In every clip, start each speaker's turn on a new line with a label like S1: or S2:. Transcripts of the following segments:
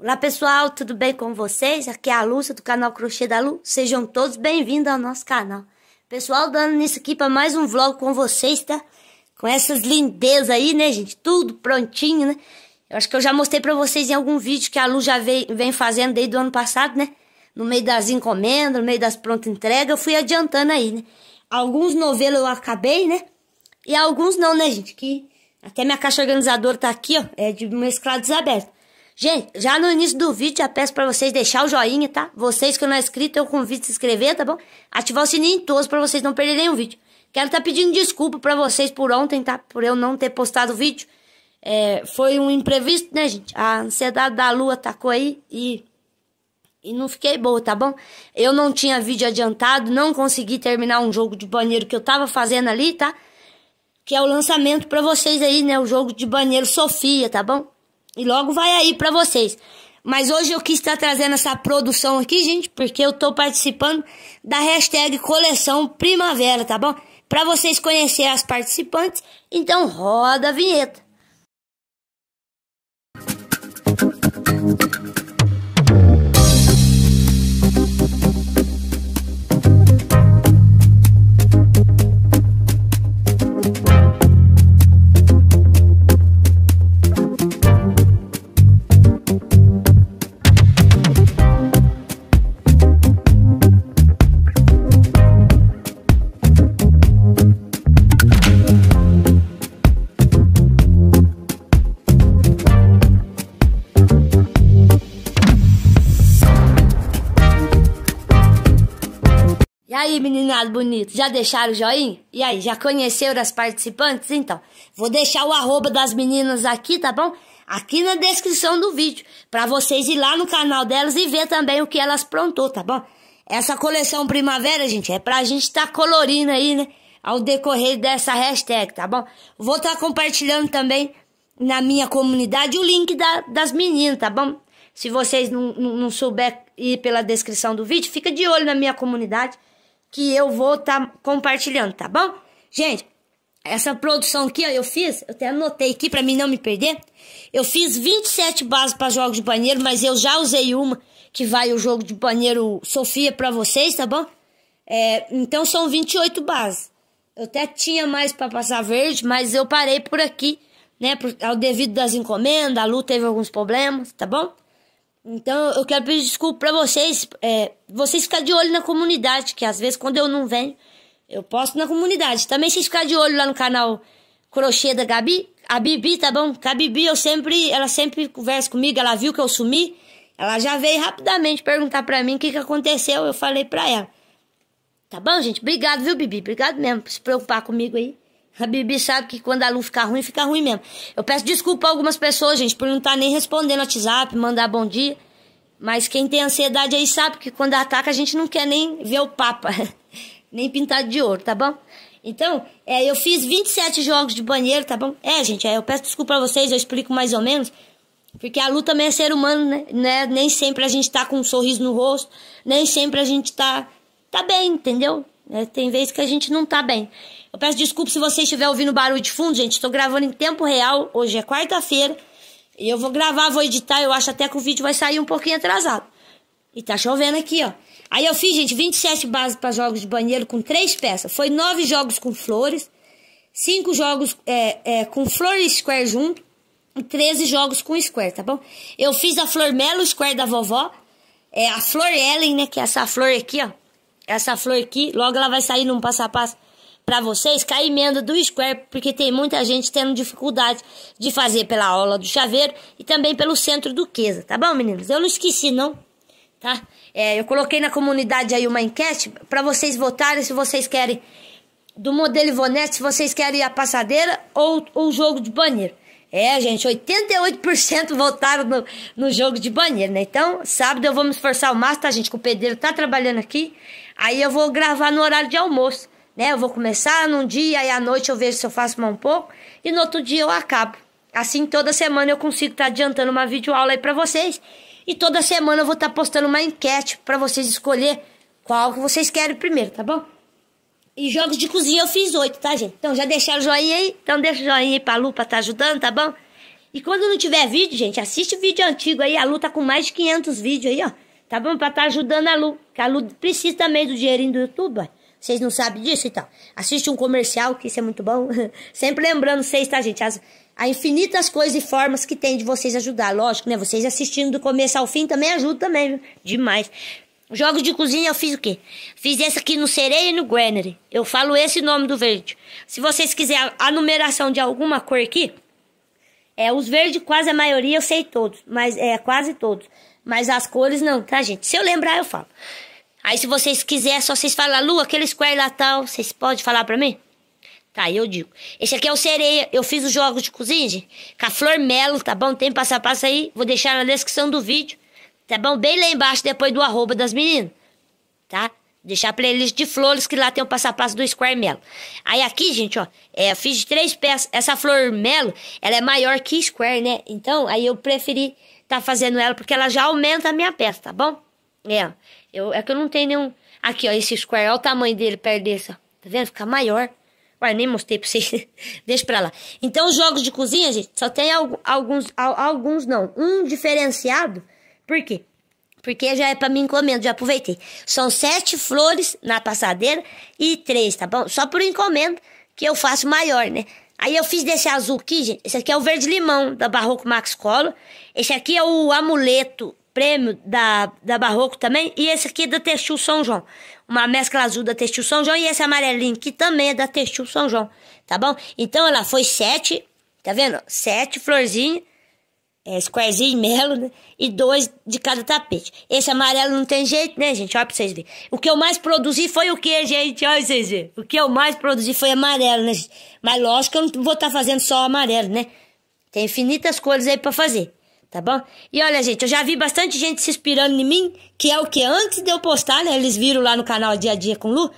S1: Olá pessoal, tudo bem com vocês? Aqui é a Lúcia do canal Crochê da Lu. Sejam todos bem-vindos ao nosso canal. Pessoal, dando nisso aqui para mais um vlog com vocês, tá? Com essas lindezas aí, né, gente? Tudo prontinho, né? Eu acho que eu já mostrei para vocês em algum vídeo que a Lu já vem, vem fazendo desde o ano passado, né? No meio das encomendas, no meio das prontas entregas, eu fui adiantando aí, né? Alguns novelos eu acabei, né? E alguns não, né, gente? Que até minha caixa organizadora tá aqui, ó, é de mesclados abertos. Gente, já no início do vídeo já peço para vocês deixar o joinha, tá? Vocês que não é inscrito, eu convido a se inscrever, tá bom? Ativar o sininho todos para vocês não perderem o vídeo. Quero estar tá pedindo desculpa para vocês por ontem, tá? Por eu não ter postado o vídeo. É, foi um imprevisto, né, gente? A ansiedade da lua tacou aí e e não fiquei boa, tá bom? Eu não tinha vídeo adiantado, não consegui terminar um jogo de banheiro que eu tava fazendo ali, tá? Que é o lançamento para vocês aí, né? O jogo de banheiro Sofia, tá bom? E logo vai aí para vocês. Mas hoje eu quis estar tá trazendo essa produção aqui, gente, porque eu tô participando da hashtag Coleção Primavera, tá bom? Para vocês conhecerem as participantes, então roda a vinheta. bonito? Já deixaram o joinha? E aí, já conheceram as participantes? Então, vou deixar o arroba das meninas aqui, tá bom? Aqui na descrição do vídeo, para vocês ir lá no canal delas e ver também o que elas prontou tá bom? Essa coleção primavera, gente, é pra gente estar tá colorindo aí, né? Ao decorrer dessa hashtag, tá bom? Vou estar tá compartilhando também na minha comunidade o link da, das meninas, tá bom? Se vocês não, não, não ir pela descrição do vídeo, fica de olho na minha comunidade que eu vou estar tá compartilhando, tá bom? Gente, essa produção aqui, ó, eu fiz, eu até anotei aqui para mim não me perder. Eu fiz 27 bases para jogos de banheiro, mas eu já usei uma que vai o jogo de banheiro Sofia para vocês, tá bom? É, então são 28 bases. Eu até tinha mais para passar verde, mas eu parei por aqui, né, por, ao devido das encomendas, a Lu teve alguns problemas, tá bom? Então eu quero pedir desculpa para vocês, é, vocês ficar de olho na comunidade, que às vezes quando eu não venho, eu posto na comunidade. Também vocês ficar de olho lá no canal Crochê da Gabi, a Bibi, tá bom? Que a Bibi eu sempre, ela sempre conversa comigo, ela viu que eu sumi, ela já veio rapidamente perguntar para mim o que que aconteceu, eu falei para ela. Tá bom, gente? Obrigado, viu, Bibi? Obrigado mesmo por se preocupar comigo aí. A Bibi sabe que quando a Lu ficar ruim, fica ruim mesmo. Eu peço desculpa a algumas pessoas, gente, por não estar tá nem respondendo WhatsApp, mandar bom dia. Mas quem tem ansiedade aí sabe que quando ataca a gente não quer nem ver o Papa, nem pintado de ouro, tá bom? Então, é, eu fiz 27 jogos de banheiro, tá bom? É, gente, é, eu peço desculpa a vocês, eu explico mais ou menos. Porque a Lu também é ser humano, né? né? Nem sempre a gente tá com um sorriso no rosto, nem sempre a gente tá, tá bem, entendeu? Né? Tem vezes que a gente não tá bem. Eu peço desculpa se você estiver ouvindo barulho de fundo, gente. Estou gravando em tempo real. Hoje é quarta-feira. E eu vou gravar, vou editar. Eu acho até que o vídeo vai sair um pouquinho atrasado. E tá chovendo aqui, ó. Aí eu fiz, gente, 27 bases para jogos de banheiro com três peças. Foi nove jogos com flores, cinco jogos é, é, com flor e square junto e 13 jogos com square, tá bom? Eu fiz a flor melo square da vovó, é a flor Ellen, né, que é essa flor aqui, ó essa flor aqui, logo ela vai sair num passo a passo para vocês, com a emenda do Square, porque tem muita gente tendo dificuldade de fazer pela aula do chaveiro e também pelo centro do Queza, tá bom, meninos? Eu não esqueci, não, tá? É, eu coloquei na comunidade aí uma enquete para vocês votarem se vocês querem do modelo Ivonete, se vocês querem a passadeira ou, ou o jogo de banheiro. É, gente, 88% votaram no, no jogo de banheiro, né? Então, sábado eu vou me esforçar o máximo, tá, gente? Que o pedreiro tá trabalhando aqui. Aí eu vou gravar no horário de almoço, né? Eu vou começar num dia e à noite eu vejo se eu faço mais um pouco. E no outro dia eu acabo. Assim, toda semana eu consigo estar tá adiantando uma videoaula aí pra vocês. E toda semana eu vou estar tá postando uma enquete para vocês escolher qual que vocês querem primeiro, tá bom? E jogos de cozinha eu fiz oito, tá, gente? Então já deixaram o joinha aí? Então deixa o joinha aí pra Lu pra tá ajudando, tá bom? E quando não tiver vídeo, gente, assiste o vídeo antigo aí. A Lu tá com mais de 500 vídeos aí, ó. Tá bom? Pra tá ajudando a Lu. Que a Lu precisa também do dinheirinho do YouTube, ó. Vocês não sabem disso, então? Assiste um comercial, que isso é muito bom. Sempre lembrando vocês, tá, gente? As, as infinitas coisas e formas que tem de vocês ajudar. Lógico, né? Vocês assistindo do começo ao fim também ajuda também, viu? Demais. Jogos de cozinha eu fiz o quê? Fiz esse aqui no Sereia e no Gwenery. Eu falo esse nome do verde. Se vocês quiserem a numeração de alguma cor aqui, é os verdes quase a maioria eu sei todos, mas é quase todos. Mas as cores não, tá, gente? Se eu lembrar eu falo. Aí se vocês quiserem, só vocês falam, Lu, aquele square lá tal, vocês podem falar para mim? Tá, eu digo. Esse aqui é o Sereia. Eu fiz os jogos de cozinha, gente, com a Flor Melo, tá bom? Tem passo a passo aí. Vou deixar na descrição do vídeo tá bom? Bem lá embaixo, depois do arroba das meninas, tá? Deixar a playlist de flores, que lá tem o passo a passo do Square Melo. Aí aqui, gente, ó, é, fiz de três peças. Essa flor Melo, ela é maior que Square, né? Então, aí eu preferi tá fazendo ela, porque ela já aumenta a minha peça, tá bom? É, eu, é que eu não tenho nenhum... Aqui, ó, esse Square, olha o tamanho dele perto desse, ó. Tá vendo? Fica maior. Ué, nem mostrei pra vocês. Deixa pra lá. Então, os jogos de cozinha, gente, só tem alguns, alguns não. Um diferenciado por quê? Porque já é para mim encomenda, já aproveitei. São sete flores na passadeira e três, tá bom? Só por encomenda que eu faço maior, né? Aí eu fiz desse azul aqui, gente. Esse aqui é o verde-limão da Barroco Max Collor. Esse aqui é o amuleto prêmio da, da Barroco também. E esse aqui é da Textil São João. Uma mescla azul da Textil São João. E esse amarelinho que também é da Textil São João. Tá bom? Então ela foi sete, tá vendo? Sete florzinhas é, squarezinho melo, né? E dois de cada tapete. Esse amarelo não tem jeito, né, gente? Olha pra vocês verem. O que eu mais produzi foi o que, gente? Olha pra vocês verem. O que eu mais produzi foi amarelo, né, gente? Mas lógico que eu não vou estar tá fazendo só amarelo, né? Tem infinitas cores aí pra fazer, tá bom? E olha, gente, eu já vi bastante gente se inspirando em mim, que é o que antes de eu postar, né? Eles viram lá no canal Dia a Dia com Lu.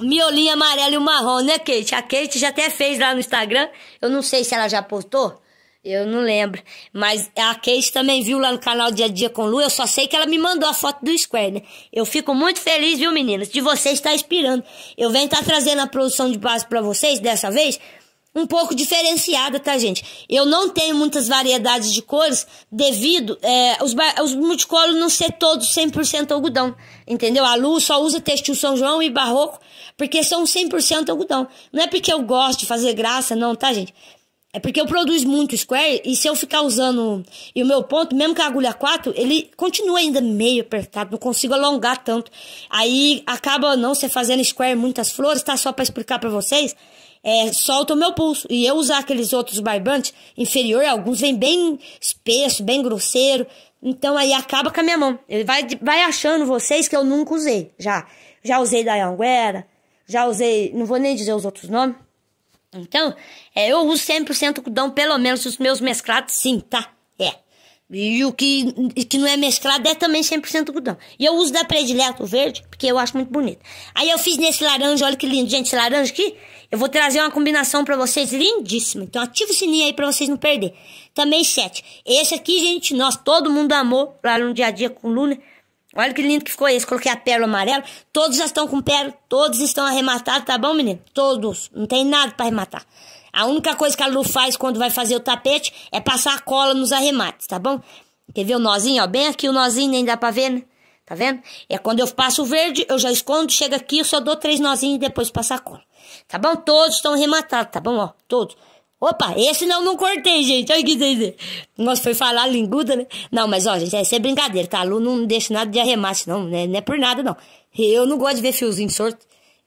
S1: Miolinho amarelo e o marrom, né, Kate? A Kate já até fez lá no Instagram. Eu não sei se ela já postou. Eu não lembro. Mas a Keis também viu lá no canal Dia a Dia com Lu. Eu só sei que ela me mandou a foto do Square, né? Eu fico muito feliz, viu, meninas? De vocês estar tá inspirando. Eu venho estar tá trazendo a produção de base para vocês dessa vez. Um pouco diferenciada, tá, gente? Eu não tenho muitas variedades de cores devido é, os, os multicolores não ser todos 100% algodão, entendeu? A Lu só usa textil São João e barroco porque são 100% algodão. Não é porque eu gosto de fazer graça, não, tá, gente? É porque eu produzo muito square e se eu ficar usando. E o meu ponto, mesmo com a agulha 4, ele continua ainda meio apertado, não consigo alongar tanto. Aí acaba não ser fazendo square muitas flores, tá? Só para explicar para vocês. É, solta o meu pulso. E eu usar aqueles outros barbantes inferior, alguns vêm bem espesso, bem grosseiro. Então aí acaba com a minha mão. Ele vai, vai achando vocês que eu nunca usei. Já. Já usei da Anguera, já usei. Não vou nem dizer os outros nomes. Então, é, eu uso 100% algodão, pelo menos os meus mesclados, sim, tá? É. E o que, que não é mesclado é também 100% algodão. E eu uso da predileto verde, porque eu acho muito bonito. Aí eu fiz nesse laranja, olha que lindo, gente, esse laranja aqui. Eu vou trazer uma combinação para vocês lindíssima. Então ativa o sininho aí para vocês não perder. Também sete. Esse aqui, gente, nós todo mundo amou lá no dia a dia com Luna. Olha que lindo que ficou esse. Coloquei a pérola amarela. Todos já estão com pérola. Todos estão arrematados, tá bom, menino? Todos. Não tem nada para arrematar. A única coisa que a Lu faz quando vai fazer o tapete é passar a cola nos arremates, tá bom? Quer ver o nozinho, ó? Bem aqui o nozinho, nem dá pra ver, né? Tá vendo? É quando eu passo o verde, eu já escondo, chega aqui, eu só dou três nozinhos e depois passo a cola. Tá bom? Todos estão arrematados, tá bom? Ó, todos. Opa, esse não, não cortei, gente. Olha o que dizer. Nós foi falar linguda, né? Não, mas ó, gente, essa é brincadeira, tá? Lu não deixa nada de arremate, não. Né? Não é por nada, não. Eu não gosto de ver fiozinho de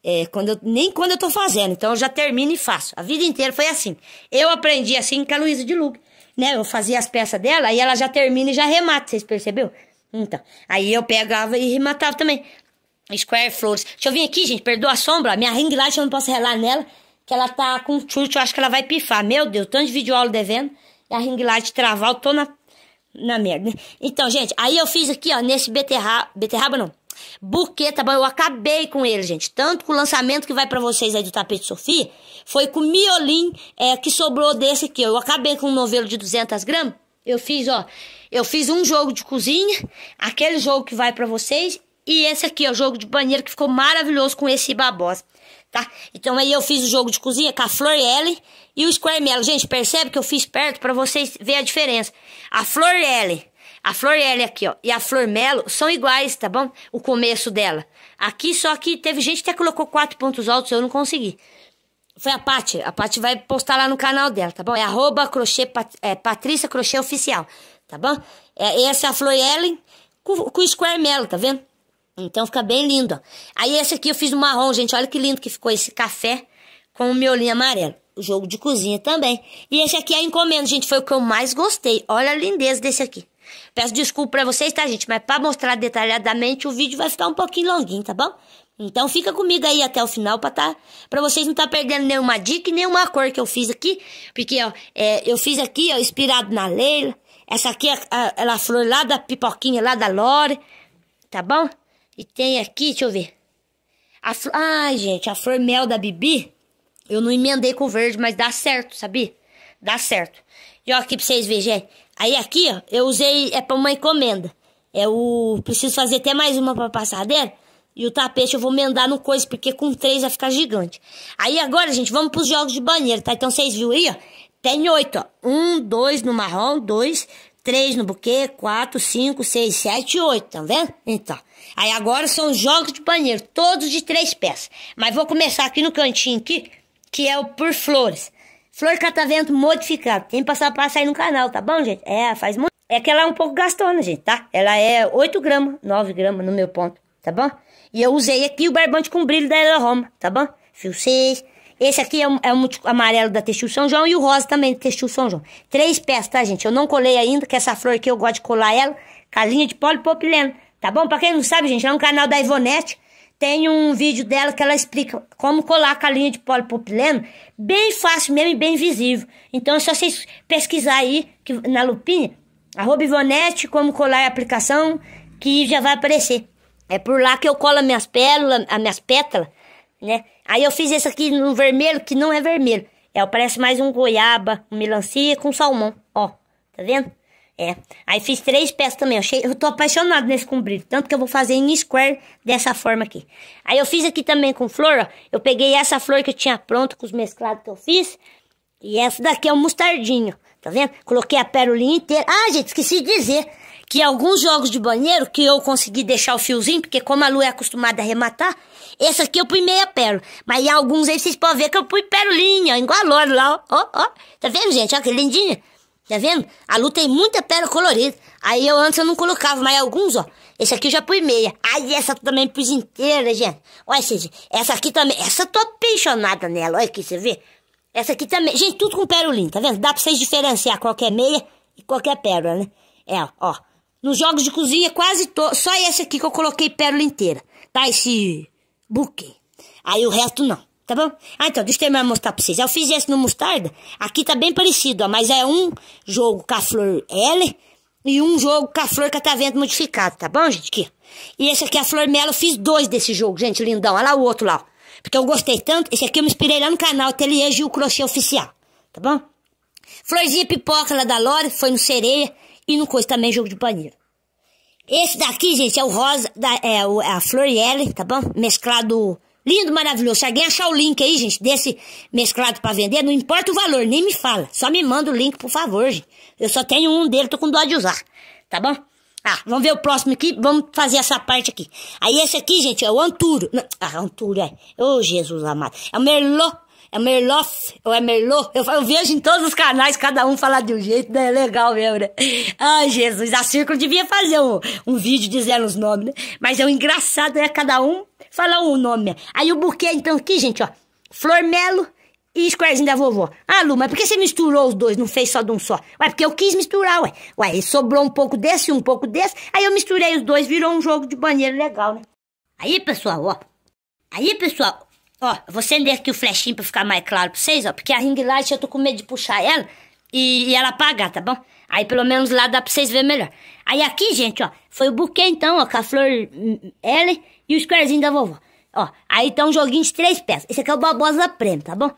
S1: É, quando eu, nem quando eu tô fazendo. Então eu já termino e faço. A vida inteira foi assim. Eu aprendi assim com a Luísa de Luque. Né? Eu fazia as peças dela e ela já termina e já remata, vocês percebeu? Então, aí eu pegava e rematava também. Square Flores. Deixa eu vir aqui, gente, perdoa a sombra. Minha ring light eu não posso relar nela que ela tá com chute, eu acho que ela vai pifar. Meu Deus, tanto de vídeo aula devendo. E a ring light travar, eu tô na, na merda. Então, gente, aí eu fiz aqui, ó, nesse beterraba, beterraba não, bom? eu acabei com ele, gente. Tanto com o lançamento que vai para vocês aí do tapete Sofia foi com o miolim é, que sobrou desse aqui. Eu acabei com um novelo de 200 gramas. Eu fiz, ó, eu fiz um jogo de cozinha, aquele jogo que vai para vocês, e esse aqui, ó, jogo de banheiro que ficou maravilhoso com esse babosa tá? Então aí eu fiz o jogo de cozinha com a Floriele e o Square Melo. Gente, percebe que eu fiz perto para vocês ver a diferença. A Floriele, a Floriele aqui, ó, e a Flor Melo são iguais, tá bom? O começo dela. Aqui só que teve gente que até colocou quatro pontos altos, eu não consegui. Foi a Paty, a Paty vai postar lá no canal dela, tá bom? É arroba crochê, é, Patrícia Crochê Oficial, tá bom? É, essa é a Floriele com, o Square Melo, tá vendo? Então fica bem lindo, ó. Aí esse aqui eu fiz no marrom, gente. Olha que lindo que ficou esse café com o miolinho amarelo. O jogo de cozinha também. E esse aqui é a encomenda, gente. Foi o que eu mais gostei. Olha a lindeza desse aqui. Peço desculpa pra vocês, tá, gente? Mas pra mostrar detalhadamente, o vídeo vai ficar um pouquinho longuinho, tá bom? Então fica comigo aí até o final pra, tá, pra vocês não tá perdendo nenhuma dica e nenhuma cor que eu fiz aqui. Porque, ó, é, eu fiz aqui, ó, inspirado na Leila. Essa aqui é a, a, a flor lá da pipoquinha, lá da Lore. Tá bom? E tem aqui, deixa eu ver. A, ai, gente, a flor mel da Bibi, eu não emendei com verde, mas dá certo, sabia? Dá certo. E ó, aqui pra vocês verem, gente. Aí aqui, ó, eu usei, é pra uma encomenda. É o, preciso fazer até mais uma pra passadeira. E o tapete eu vou emendar no coisa, porque com três vai ficar gigante. Aí agora, gente, vamos pros jogos de banheiro, tá? Então vocês viram aí, ó. Tem oito, ó. Um, dois no marrom, dois, três no buquê, quatro, cinco, seis, sete, oito, tá vendo? Então. Aí agora são os jogos de banheiro, todos de três peças. Mas vou começar aqui no cantinho aqui, que é o por flores. Flor catavento modificado. Tem que a passo aí no canal, tá bom, gente? É, faz muito. É que ela é um pouco gastona, gente, tá? Ela é 8 gramas, 9 gramas no meu ponto, tá bom? E eu usei aqui o barbante com brilho da Ela Roma, tá bom? Fio 6, esse aqui é, é um amarelo da Textil São João e o rosa também da Textil São João. Três peças, tá, gente? Eu não colei ainda, que essa flor aqui eu gosto de colar ela. Casinha de polipropileno, tá bom? Pra quem não sabe, gente, é um canal da Ivonete. Tem um vídeo dela que ela explica como colar a calinha de polipropileno, bem fácil mesmo e bem visível. Então é só vocês pesquisar aí que, na lupinha, arroba Ivonete, como colar a aplicação, que já vai aparecer. É por lá que eu colo as minhas pérolas, as minhas pétalas, né? Aí eu fiz esse aqui no vermelho, que não é vermelho. É, parece mais um goiaba, um melancia com salmão, ó. Tá vendo? É. Aí fiz três peças também, eu, achei, eu tô apaixonado nesse comprido, tanto que eu vou fazer em square dessa forma aqui. Aí eu fiz aqui também com flor, ó. Eu peguei essa flor que eu tinha pronta com os mesclados que eu fiz. E essa daqui é o um mostardinho, tá vendo? Coloquei a pérolinha inteira. Ah, gente, esqueci de dizer que alguns jogos de banheiro que eu consegui deixar o fiozinho, porque como a Lu é acostumada a arrematar, esse aqui eu pus meia pérola. Mas em alguns aí vocês podem ver que eu pus pérolinha, igual a Loro lá, ó, ó, ó. Tá vendo, gente? Olha que lindinha. Tá vendo? A Lu tem muita pérola colorida. Aí eu antes eu não colocava, mas alguns, ó. Esse aqui eu já pus meia. Aí essa também pus inteira, gente. Olha, gente, essa aqui também. Essa eu tô apaixonada nela. Olha aqui, você vê? Essa aqui também. Gente, tudo com pérolinha, tá vendo? Dá pra vocês diferenciar qualquer meia e qualquer pérola, né? É, ó. Nos jogos de cozinha, quase todos. só esse aqui que eu coloquei pérola inteira, tá? Esse buquê. Aí o resto não, tá bom? Ah, então, deixa eu terminar de mostrar pra vocês. Eu fiz esse no mostarda, aqui tá bem parecido, ó, mas é um jogo com a flor L e um jogo com a flor catavento tá modificado, tá bom, gente? Aqui. E esse aqui, a flor mela, eu fiz dois desse jogo, gente, lindão. Olha lá o outro lá, ó. Porque eu gostei tanto, esse aqui eu me inspirei lá no canal Ateliê Gil Crochê Oficial, tá bom? Florzinha Pipoca lá da Lore, foi no Sereia, e no coisa também jogo de banheiro. Esse daqui, gente, é o rosa, da, é, é a Florielle, tá bom? Mesclado lindo, maravilhoso. Se alguém achar o link aí, gente, desse mesclado para vender, não importa o valor, nem me fala. Só me manda o link, por favor, gente. Eu só tenho um dele, tô com dó de usar, tá bom? Ah, vamos ver o próximo aqui, vamos fazer essa parte aqui. Aí esse aqui, gente, é o Anturo. ah, Anturo, é. Ô, oh, Jesus amado. É o Merlot é Merloff, ou é Merlot. Eu, eu vejo em todos os canais, cada um falar de um jeito, né? É legal mesmo, né? Ai, Jesus, a Círculo devia fazer um, um vídeo dizendo os nomes, né? Mas é um engraçado, né? Cada um falar um nome. Aí o buquê, então, aqui, gente, ó. Flor Melo e squarezinho da vovó. Ah, Lu, mas por que você misturou os dois, não fez só de um só? Ué, porque eu quis misturar, ué. Ué, sobrou um pouco desse e um pouco desse, aí eu misturei os dois, virou um jogo de banheiro legal, né? Aí, pessoal, ó. Aí, pessoal, Ó, vou acender aqui o flechinho pra ficar mais claro pra vocês, ó. Porque a ring light eu tô com medo de puxar ela e, e ela apagar, tá bom? Aí pelo menos lá dá pra vocês verem melhor. Aí aqui, gente, ó, foi o buquê então, ó, com a flor hum, hum, L e o squarezinho da vovó. Ó, aí tá um joguinho de três peças. Esse aqui é o babosa Prêmio, tá bom?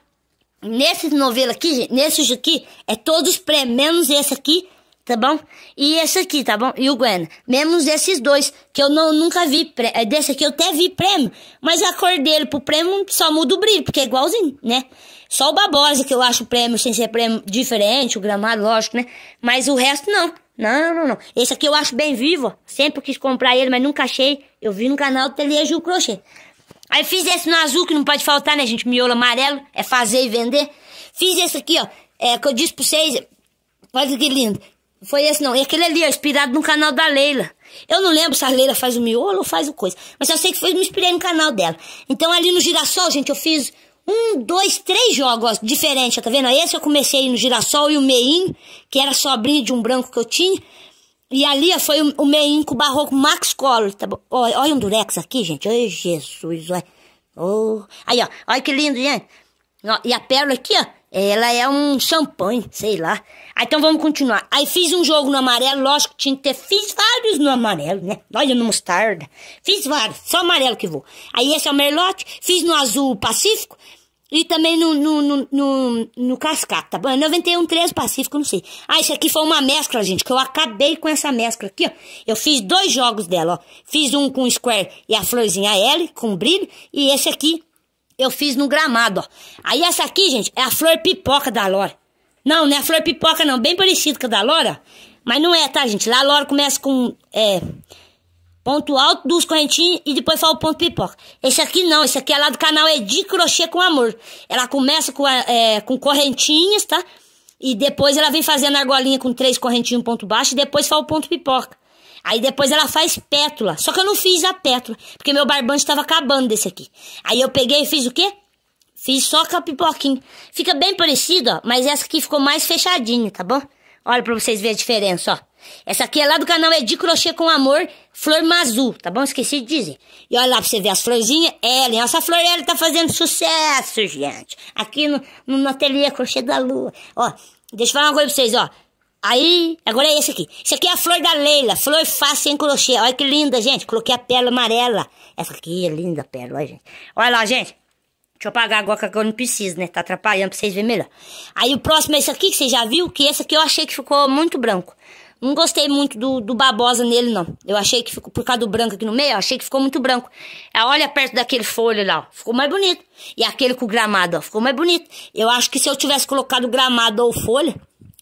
S1: Nesses novelo aqui, gente, nesses aqui, é todos prêmios, menos esse aqui, tá bom? E esse aqui, tá bom? E o Gwen. Menos esses dois, que eu não, nunca vi. Pre... É desse aqui eu até vi prêmio, mas a cor dele pro prêmio só muda o brilho, porque é igualzinho, né? Só o Babosa que eu acho prêmio sem ser prêmio diferente, o gramado, lógico, né? Mas o resto não. Não, não, não. Esse aqui eu acho bem vivo. Sempre quis comprar ele, mas nunca achei. Eu vi no canal do Telejo Crochê. Aí fiz esse no azul, que não pode faltar, né, gente? Miolo amarelo. É fazer e vender. Fiz esse aqui, ó. É que eu disse pra vocês. Olha que lindo. Foi esse não. E aquele ali, ó, inspirado no canal da Leila. Eu não lembro se a Leila faz o miolo ou faz o coisa. Mas eu sei que foi, me inspirei no canal dela. Então ali no girassol, gente, eu fiz um, dois, três jogos diferentes, tá vendo? Esse eu comecei no girassol e o meinho, que era sobrinho de um branco que eu tinha. E ali ó, foi o, o meinho com o barroco Max Collor, tá bom? Olha, olha um durex aqui, gente. Ai, Jesus, olha. Oh. Aí, ó, olha que lindo, gente. Ó, e a pérola aqui, ó. Ela é um champanhe, sei lá. Ah, então vamos continuar. Aí fiz um jogo no amarelo, lógico que tinha que ter. Fiz vários no amarelo, né? Olha no mostarda. Fiz vários, só amarelo que vou. Aí esse é o merlote, fiz no azul pacífico e também no, no, no, no, no cascata, tá bom? 91, é 13 pacífico, não sei. Ah, isso aqui foi uma mescla, gente, que eu acabei com essa mescla aqui, ó. Eu fiz dois jogos dela, ó. Fiz um com square e a florzinha L, com brilho, e esse aqui eu fiz no gramado, ó. Aí essa aqui, gente, é a flor pipoca da lora. Não, não é a flor pipoca não, bem parecido com a da lora, mas não é, tá, gente? Lá a lora começa com, é, ponto alto, duas correntinhas e depois fala o ponto pipoca. Esse aqui não, esse aqui é lá do canal é de crochê com amor. Ela começa com, é, com correntinhas, tá? E depois ela vem fazendo a argolinha com três correntinhas, um ponto baixo, e depois fala o ponto pipoca. Aí depois ela faz pétula. Só que eu não fiz a pétula, porque meu barbante estava acabando desse aqui. Aí eu peguei e fiz o quê? Fiz só com a pipoquinha. Fica bem parecido, ó, mas essa aqui ficou mais fechadinha, tá bom? Olha pra vocês verem a diferença, ó. Essa aqui é lá do canal É de Crochê com Amor, Flor Mazu, tá bom? Esqueci de dizer. E olha lá pra você ver as florzinhas. É, Ellen, essa flor Ellen tá fazendo sucesso, gente. Aqui no, no, no Ateliê Crochê da Lua. Ó, deixa eu falar uma coisa pra vocês, ó. Aí, agora é esse aqui. Esse aqui é a flor da Leila, flor fácil em crochê. Olha que linda, gente. Coloquei a pérola amarela. Essa aqui é linda a pérola, olha, gente. Olha lá, gente. Deixa eu apagar agora que eu não preciso, né? Tá atrapalhando pra vocês verem melhor. Aí o próximo é esse aqui, que você já viu, que esse aqui eu achei que ficou muito branco. Não gostei muito do, do babosa nele, não. Eu achei que ficou, por causa do branco aqui no meio, eu achei que ficou muito branco. Ah, olha perto daquele folho lá, ó. Ficou mais bonito. E aquele com o gramado, ó. Ficou mais bonito. Eu acho que se eu tivesse colocado gramado ou folha,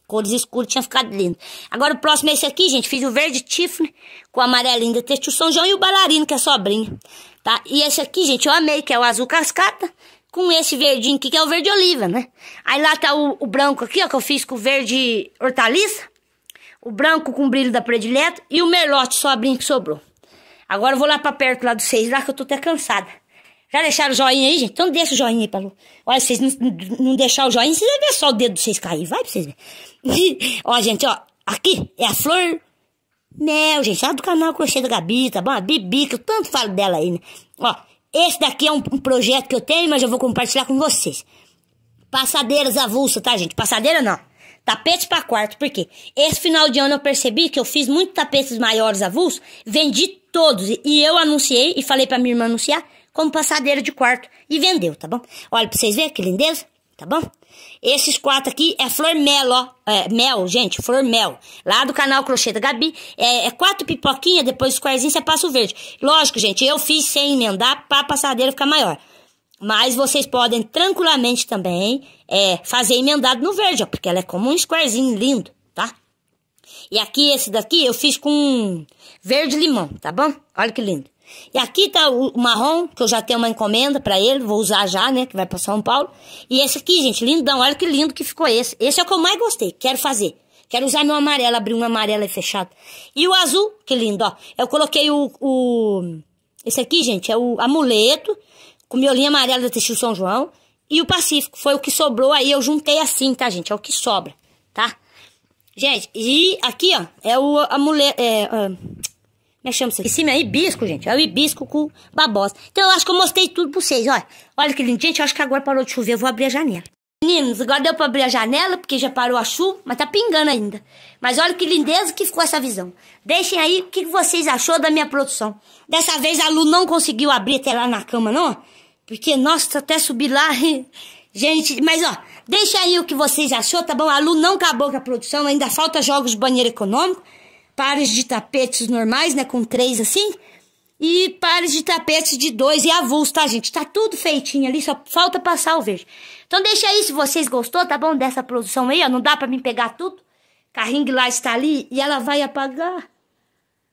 S1: Cores escuras tinha ficado lindo. Agora o próximo é esse aqui, gente. Fiz o verde Tiffany com o amarelinho da Têxtil São João e o bailarino, que é sobrinho. Tá? E esse aqui, gente, eu amei, que é o azul cascata. Com esse verdinho aqui, que é o verde oliva, né? Aí lá tá o, o branco aqui, ó, que eu fiz com o verde hortaliça. O branco com o brilho da predileta. E o merlote sobrinho que sobrou. Agora eu vou lá pra perto lá dos seis, lá que eu tô até cansada. Já deixaram o joinha aí, gente? Então deixa o joinha aí, Paulo. Olha, vocês não, não deixar o joinha, vocês vão ver só o dedo de vocês cair. Vai pra vocês verem. ó, gente, ó. Aqui é a flor mel, gente. Lá é do canal Crochê da Gabi, tá bom? A Bibi, que eu tanto falo dela aí, né? Ó, esse daqui é um, um projeto que eu tenho, mas eu vou compartilhar com vocês. Passadeiras avulsa, tá, gente? Passadeira não. Tapete para quarto, por quê? Esse final de ano eu percebi que eu fiz muitos tapetes maiores avulsos, vendi todos. E eu anunciei e falei para minha irmã anunciar como passadeira de quarto e vendeu, tá bom? Olha pra vocês verem que lindeza, tá bom? Esses quatro aqui é flor mel, ó. É, mel, gente, flor mel. Lá do canal Crochê da Gabi. É, é quatro pipoquinhas, depois os quarzinhos você passa o verde. Lógico, gente, eu fiz sem emendar pra passadeira ficar maior. Mas vocês podem tranquilamente também é, fazer emendado no verde, ó. Porque ela é como um squarezinho lindo, tá? E aqui, esse daqui, eu fiz com verde limão, tá bom? Olha que lindo. E aqui tá o marrom, que eu já tenho uma encomenda para ele, vou usar já, né, que vai para São Paulo. E esse aqui, gente, lindão, olha que lindo que ficou esse. Esse é o que eu mais gostei, quero fazer. Quero usar meu amarelo, abrir um amarelo e fechado. E o azul, que lindo, ó. Eu coloquei o, o esse aqui, gente, é o amuleto com miolinha amarela da Textil São João e o Pacífico. Foi o que sobrou aí, eu juntei assim, tá, gente? É o que sobra, tá? Gente, e aqui, ó, é o amuleto, é ah, como é chama isso aqui? cima é hibisco, gente. É o hibisco com babosa. Então eu acho que eu mostrei tudo pra vocês, olha. Olha que lindo. Gente, eu acho que agora parou de chover, eu vou abrir a janela. Meninos, agora deu pra abrir a janela, porque já parou a chuva, mas tá pingando ainda. Mas olha que lindeza que ficou essa visão. Deixem aí o que vocês achou da minha produção. Dessa vez a Lu não conseguiu abrir até lá na cama, não? Porque, nossa, até subir lá... Gente, mas ó, deixa aí o que vocês achou, tá bom? A Lu não acabou com a produção, ainda falta jogos de banheiro econômico pares de tapetes normais, né? Com três assim. E pares de tapetes de dois e avulso, tá, gente? Tá tudo feitinho ali, só falta passar o verde. Então deixa aí se vocês gostou, tá bom? Dessa produção aí, ó. Não dá pra mim pegar tudo. Carrinho lá está ali e ela vai apagar.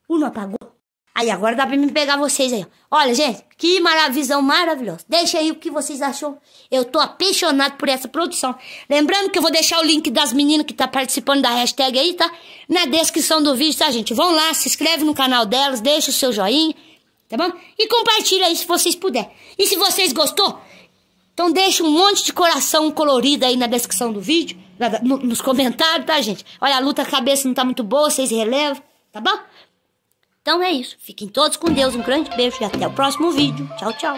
S1: Uma apagou. Aí agora dá pra mim pegar vocês aí. Olha, gente, que maravisão maravilhosa. Deixa aí o que vocês achou. Eu tô apaixonado por essa produção. Lembrando que eu vou deixar o link das meninas que tá participando da hashtag aí, tá? Na descrição do vídeo, tá, gente? Vão lá, se inscreve no canal delas, deixa o seu joinha, tá bom? E compartilha aí se vocês puderem. E se vocês gostou, então deixa um monte de coração colorido aí na descrição do vídeo, na, no, nos comentários, tá, gente? Olha, a luta cabeça não tá muito boa, vocês relevam, tá bom? Então é isso. Fiquem todos com Deus. Um grande beijo e até o próximo vídeo. Tchau, tchau.